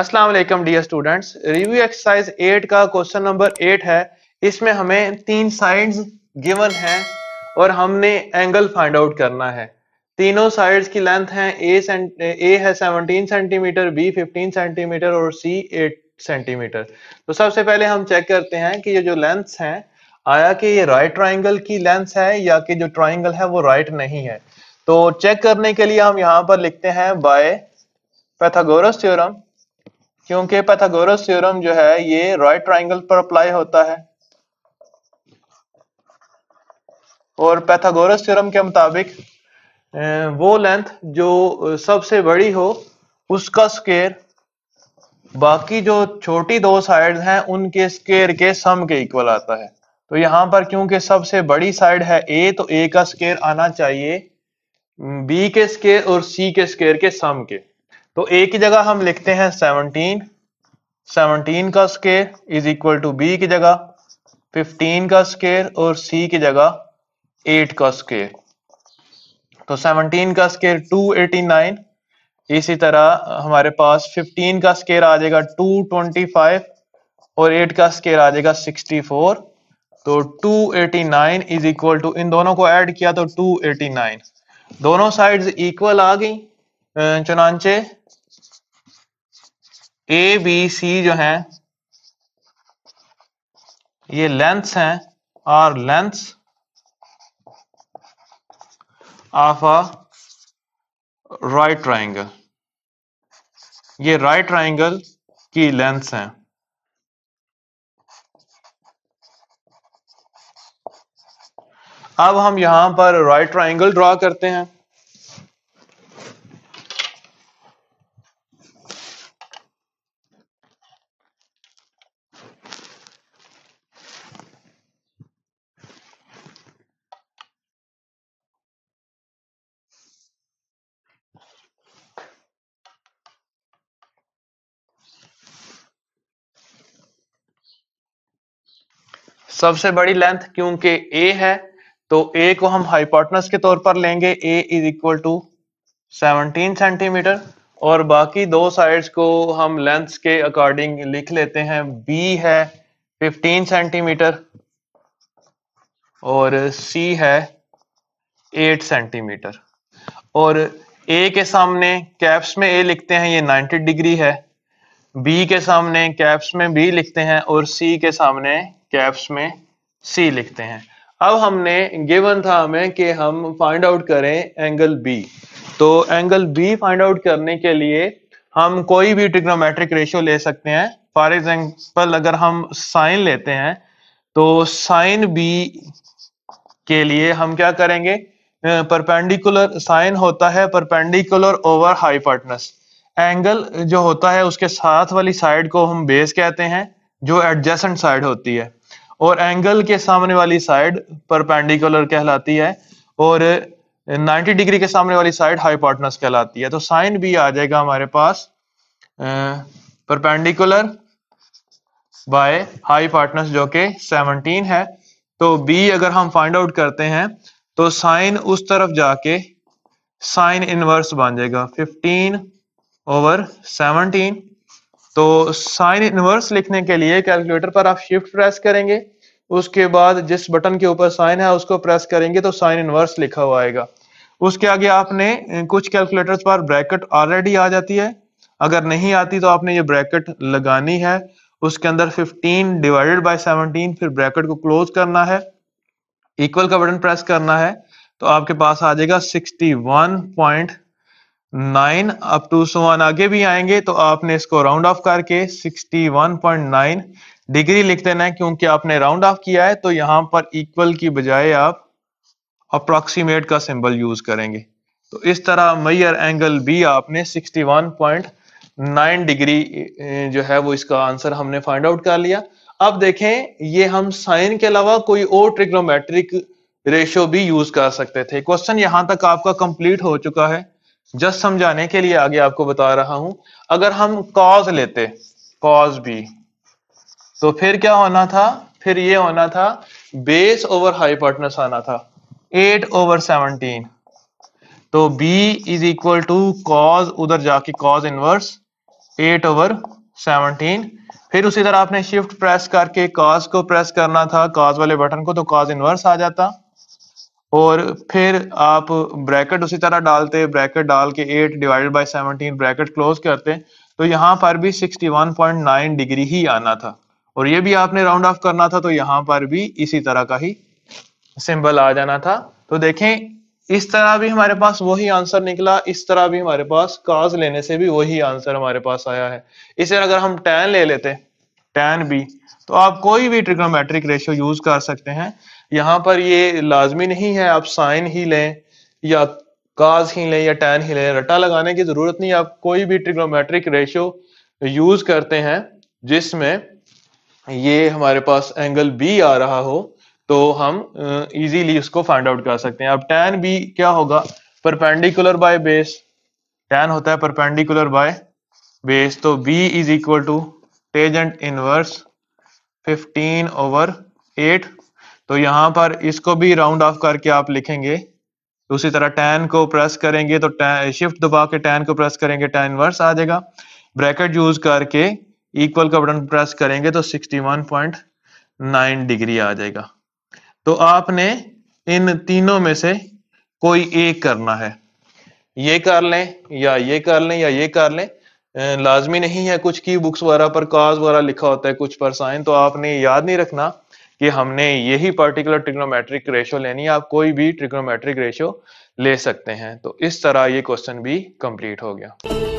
अस्सलाम dear students review exercise 8 का question number 8 है इसमें हमें तीन साइड्स गिवन है और हमने एंगल फाइंड आउट करना है तीनों साइड्स की लेंथ है ए ए है 17 सेंटीमीटर बी 15 सेंटीमीटर और सी 8 सेंटीमीटर तो सबसे पहले हम चेक करते हैं कि ये जो लेंथ्स हैं आया कि ये राइट ट्राइंगल की लेंथ है या कि जो ट्राइंगल है वो राइट नहीं है तो चेक करने के लिए हम यहाँ पर लिखते हैं बाय पैथागोरस थ्योरम क्योंकि पैथागोरस थ्योरम जो है ये राइट ट्राइंगल पर अप्लाई होता है और पैथागोरस थ्योरम के मुताबिक वो लेंथ जो सबसे बड़ी हो उसका स्केयर बाकी जो छोटी दो साइड हैं उनके स्केयर के सम के इक्वल आता है तो यहां पर क्योंकि सबसे बड़ी साइड है ए तो ए का स्केयर आना चाहिए बी के स्केयर और सी के स्केयर के सम के तो ए की जगह हम लिखते हैं सेवनटीन सेवनटीन का square is equal to B की जगह फिफ्टीन का स्केयर और सी की जगह एट का स्केयर तो सेवनटीन का स्केयर टू एटी नाइन इसी तरह हमारे पास फिफ्टीन का स्केयर आ जाएगा टू ट्वेंटी फाइव और एट का स्केयर आ जाएगा सिक्सटी फोर तो two eighty nine is equal to इन दोनों को ऐड किया तो टू एटी नाइन दोनों साइड्स इक्वल आ गई चुनाचे ए बी सी जो है ये लेंथ हैं और length of a right triangle ये राइट ट्राइंगल की लेंथ हैं अब हम यहां पर राइट ट्राइंगल ड्रॉ करते हैं सबसे बड़ी लेंथ क्योंकि ए है तो ए को हम हाइपोटनस के तौर पर लेंगे A is equal to 17 centimetre और बाकी दो साइड्स को हम लेंथ के अकॉर्डिंग लिख लेते हैं बी है 15 सेंटीमीटर और सी है 8 सेंटीमीटर और ए के सामने कैप्स में ए लिखते हैं ये 90 डिग्री है बी के सामने कैप्स में बी लिखते हैं और सी के सामने कैप्स में सी लिखते हैं अब हमने गिवन था हमें कि हम फाइंड आउट करें एंगल बी तो एंगल बी फाइंड आउट करने के लिए हम कोई भी ट्रिग्नोमेट्रिक रेशियो ले सकते हैं फॉर एग्जाम्पल अगर हम साइन लेते हैं तो साइन बी के लिए हम क्या करेंगे परपेंडिकुलर साइन होता है परपेंडिकुलर ओवर हाईपार्टनस एंगल जो होता है उसके साथ वाली साइड को हम बेस कहते हैं जो एडजेसेंट साइड होती है और एंगल के सामने वाली साइड परपेंडिकुलर कहलाती है और 90 डिग्री के सामने वाली साइड हाईपार्टनस कहलाती है तो साइन भी आ जाएगा हमारे पास परपेंडिकुलर बाय हाई पार्टनर्स जो कि 17 है तो बी अगर हम फाइंड आउट करते हैं तो साइन उस तरफ जाके साइन इनवर्स बन जाएगा 15 ओवर सेवनटीन तो साइन इनवर्स लिखने के लिए कैलकुलेटर पर आप शिफ्ट प्रेस करेंगे उसके बाद जिस बटन के ऊपर साइन है उसको प्रेस करेंगे तो साइन इनवर्स लिखा हुआ आएगा उसके आगे आपने कुछ कैलकुलेटर्स पर ब्रैकेट ऑलरेडी आ जाती है अगर नहीं आती तो आपने ये ब्रैकेट लगानी है उसके अंदर 15 डिवाइडेड बाय 17 फिर ब्रैकेट को क्लोज करना है इक्वल का बटन प्रेस करना है तो आपके पास आ जाएगा nine up to so one आगे भी आएंगे तो आपने इसको राउंड ऑफ करके 61.9 डिग्री लिख देना है क्योंकि आपने राउंड ऑफ किया है तो यहां पर इक्वल की बजाय आप अप्रोक्सीमेट का सिंबल यूज करेंगे तो इस तरह मैयर एंगल बी आपने 61.9 डिग्री जो है वो इसका आंसर हमने फाइंड आउट कर लिया अब देखें ये हम साइन के अलावा कोई और ट्रिग्नोमेट्रिक रेशियो भी यूज कर सकते थे क्वेश्चन यहां तक आपका कंप्लीट हो चुका है जस्ट समझाने के लिए आगे आपको बता रहा हूं अगर हम कॉज लेते कॉज भी तो फिर क्या होना था फिर ये होना था बेस ओवर हाई हाईपार्टनस आना था एट ओवर सेवनटीन तो b is equal to cos उधर जाके cos inverse eight over seventeen फिर उसी तरह आपने शिफ्ट प्रेस करके कॉज को प्रेस करना था कॉज वाले बटन को तो कॉज इनवर्स आ जाता और फिर आप ब्रैकेट उसी तरह डालते ब्रैकेट डाल के eight divided by seventeen bracket close करते तो यहाँ पर भी sixty one point nine degree ही आना था और ये भी आपने राउंड ऑफ करना था तो यहाँ पर भी इसी तरह का ही सिंबल आ जाना था तो देखें इस तरह भी हमारे पास वही आंसर निकला इस तरह भी हमारे पास काज लेने से भी वही आंसर हमारे पास आया है इसे अगर हम टैन ले लेते टैन बी तो आप कोई भी ट्रिग्नोमेट्रिक रेशियो यूज कर सकते हैं यहां पर ये लाजमी नहीं है आप साइन ही लें या काज ही लें या टैन ही लें रटा लगाने की जरूरत नहीं आप कोई भी ट्रिग्नोमेट्रिक रेशो यूज करते हैं जिसमें ये हमारे पास एंगल बी आ रहा हो तो हम इजीली उसको फाइंड आउट कर सकते हैं अब टैन बी क्या होगा परपेंडिकुलर बाय बेस टैन होता है परपेंडिकुलर बाय बेस तो B is equal to tangent inverse 15 over eight तो यहां पर इसको भी राउंड ऑफ करके आप लिखेंगे उसी तरह टेन को प्रेस करेंगे तो टेन शिफ्ट दबा के टेन को प्रेस करेंगे टेन इनवर्स आ जाएगा ब्रैकेट यूज करके इक्वल का बटन प्रेस करेंगे तो 61.9 डिग्री आ जाएगा तो आपने इन तीनों में से कोई एक करना है ये कर लें या ये कर लें या ये कर लें लाजमी नहीं है कुछ की बुक्स वगैरह पर काज वगैरह लिखा होता है कुछ पर साइन तो आपने याद नहीं रखना कि हमने यही पर्टिकुलर ट्रिग्नोमेट्रिक रेशियो लेनी है आप कोई भी ट्रिग्नोमेट्रिक रेशियो ले सकते हैं तो इस तरह ये क्वेश्चन भी कंप्लीट हो गया